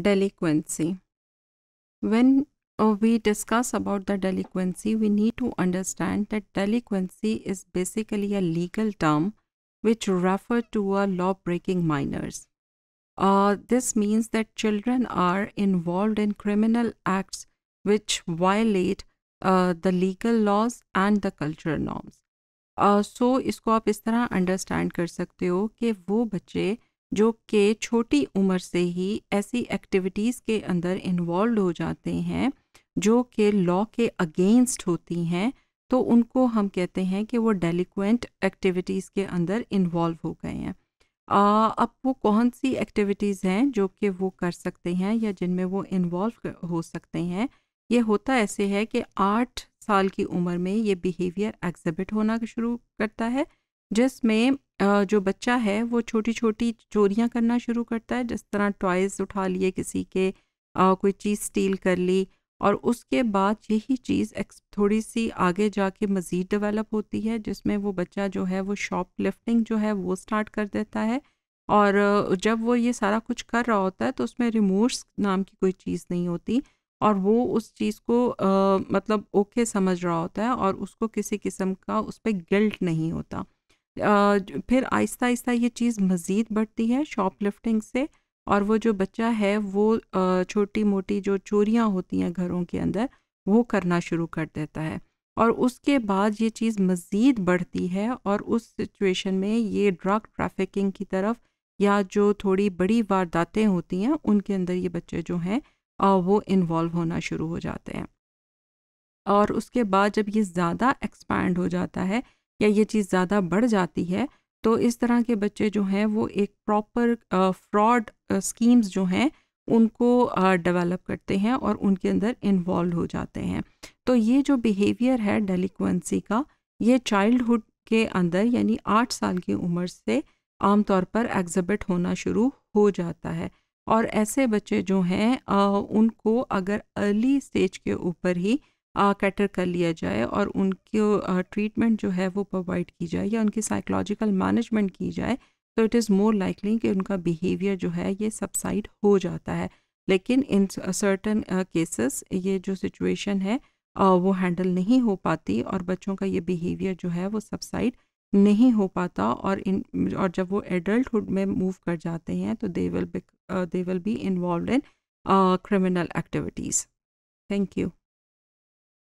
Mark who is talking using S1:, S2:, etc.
S1: delinquency. When uh, we discuss about the delinquency, we need to understand that delinquency is basically a legal term which refer to a law-breaking minors. Uh, this means that children are involved in criminal acts which violate uh, the legal laws and the cultural norms. uh, so, इसको आप इस तरह understand कर सकते हो कि वो बच्चे जो कि छोटी उम्र से ही ऐसी एक्टिविटीज़ के अंदर इन्वॉल्व हो जाते हैं जो कि लॉ के अगेंस्ट होती हैं तो उनको हम कहते हैं कि वो डेलीकुंट एक्टिविटीज़ के अंदर इन्वॉल्व हो गए हैं आ, अब वो कौन सी एक्टिविटीज़ हैं जो कि वो कर सकते हैं या जिनमें वो इन्वॉल्व हो सकते हैं ये होता ऐसे है कि आठ साल की उम्र में ये बिहेवियर एग्जिबिट होना शुरू करता है जिसमें जो बच्चा है वो छोटी छोटी चोरियां करना शुरू करता है जिस तरह टॉयज़ उठा लिए किसी के कोई चीज़ स्टील कर ली और उसके बाद यही चीज़ थोड़ी सी आगे जाके मज़ीद डेवलप होती है जिसमें वो बच्चा जो है वो शॉप लिफ्टिंग जो है वो स्टार्ट कर देता है और जब वो ये सारा कुछ कर रहा होता है तो उसमें रिमोर्स नाम की कोई चीज़ नहीं होती और वो उस चीज़ को आ, मतलब ओके समझ रहा होता है और उसको किसी किस्म का उस पर गिल्ट नहीं होता फिर आहिस्ता आहिस्ता ये चीज़ मज़ीद बढ़ती है शॉप लिफ्टिंग से और वो जो बच्चा है वो छोटी मोटी जो चोरियाँ होती हैं घरों के अंदर वो करना शुरू कर देता है और उसके बाद ये चीज़ मज़ीद बढ़ती है और उस सिचुएशन में ये ड्रग ट्रैफिकिंग की तरफ या जो थोड़ी बड़ी वारदातें होती हैं उनके अंदर ये बच्चे जो हैं वो इन्वॉल्व होना शुरू हो जाते हैं और उसके बाद जब ये ज़्यादा एक्सपैंड हो जाता है या ये चीज़ ज़्यादा बढ़ जाती है तो इस तरह के बच्चे जो हैं वो एक प्रॉपर फ्रॉड स्कीम्स जो हैं उनको डेवलप uh, करते हैं और उनके अंदर इन्वॉल्व हो जाते हैं तो ये जो बिहेवियर है डेलिक्वेंसी का ये चाइल्डहुड के अंदर यानी आठ साल की उम्र से आमतौर पर एग्जिबिट होना शुरू हो जाता है और ऐसे बच्चे जो हैं उनको अगर अर्ली स्टेज के ऊपर ही कैटर कर लिया जाए और उनको ट्रीटमेंट जो है वो प्रोवाइड की जाए या उनकी साइकोलॉजिकल मैनेजमेंट की जाए तो इट इज़ मोर लाइकली कि उनका बिहेवियर जो है ये सबसाइड हो जाता है लेकिन इन सर्टन केसेस ये जो सिचुएशन है वो हैंडल नहीं हो पाती और बच्चों का ये बिहेवियर जो है वो सबसाइड नहीं हो पाता और इन और जब वो एडल्टहुड में मूव कर जाते हैं तो they will they will be involve in criminal activities thank you